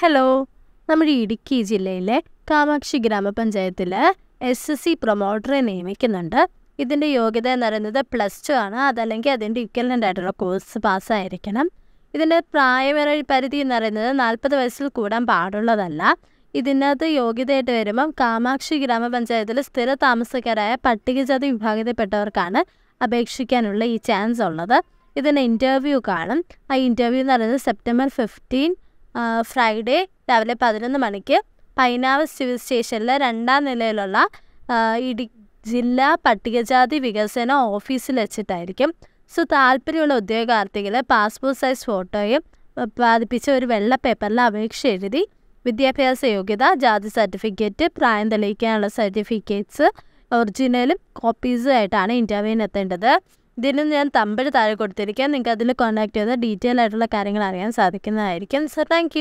hello നമ്മുടെ ഇടുക്കി ജില്ലയിലെ കാമാക്ഷി ഗ്രാമപഞ്ചായത്തിൽ എസ് എസ് സി പ്രൊമോട്ടറെ നിയമിക്കുന്നുണ്ട് ഇതിൻ്റെ യോഗ്യത എന്ന് പറയുന്നത് പ്ലസ് ടു ആണ് അതല്ലെങ്കിൽ അതിൻ്റെ ഇക്വലൻ്റ് ആയിട്ടുള്ള കോഴ്സ് പാസ്സായിരിക്കണം ഇതിൻ്റെ പ്രായപരി പരിധി എന്ന് പറയുന്നത് നാൽപ്പത് വയസ്സിൽ കൂടാൻ പാടുള്ളതല്ല ഇതിനകത്ത് യോഗ്യതയായിട്ട് വരുമ്പം കാമാക്ഷി ഗ്രാമപഞ്ചായത്തിൽ സ്ഥിര താമസക്കാരായ പട്ടികജാതി വിഭാഗത്തിൽപ്പെട്ടവർക്കാണ് അപേക്ഷിക്കാനുള്ള ഈ ചാൻസ് ഉള്ളത് ഇതിന് ഇൻ്റർവ്യൂ കാണും ആ ഇൻ്റർവ്യൂ എന്ന് പറയുന്നത് സെപ്റ്റംബർ ഫിഫ്റ്റീൻ ഫ്രൈഡേ രാവിലെ പതിനൊന്ന് മണിക്ക് പൈനാവ് സിവിൽ സ്റ്റേഷനിലെ രണ്ടാം നിലയിലുള്ള ഇടി ജില്ലാ പട്ടികജാതി വികസന ഓഫീസിൽ വെച്ചിട്ടായിരിക്കും സോ താല്പര്യമുള്ള ഉദ്യോഗാർത്ഥികൾ പാസ്പോർട്ട് സൈസ് ഫോട്ടോയും ഉൽപ്പാദിപ്പിച്ച ഒരു വെള്ള പേപ്പറിൽ അപേക്ഷ എഴുതി വിദ്യാഭ്യാസ യോഗ്യത ജാതി സർട്ടിഫിക്കറ്റ് പ്രായം തെളിയിക്കാനുള്ള സർട്ടിഫിക്കറ്റ്സ് ഒറിജിനലും കോപ്പീസും ആയിട്ടാണ് ഇൻ്റർവ്യൂവിന് എത്തേണ്ടത് ഇതിൽ ഞാൻ തമ്പിൽ താഴെ കൊടുത്തിരിക്കാം നിങ്ങൾക്ക് അതിൽ കോൺടാക്ട് ചെയ്ത് ഡീറ്റെയിൽ ആയിട്ടുള്ള കാര്യങ്ങൾ അറിയാൻ സാധിക്കുന്നതായിരിക്കും സർ താങ്ക്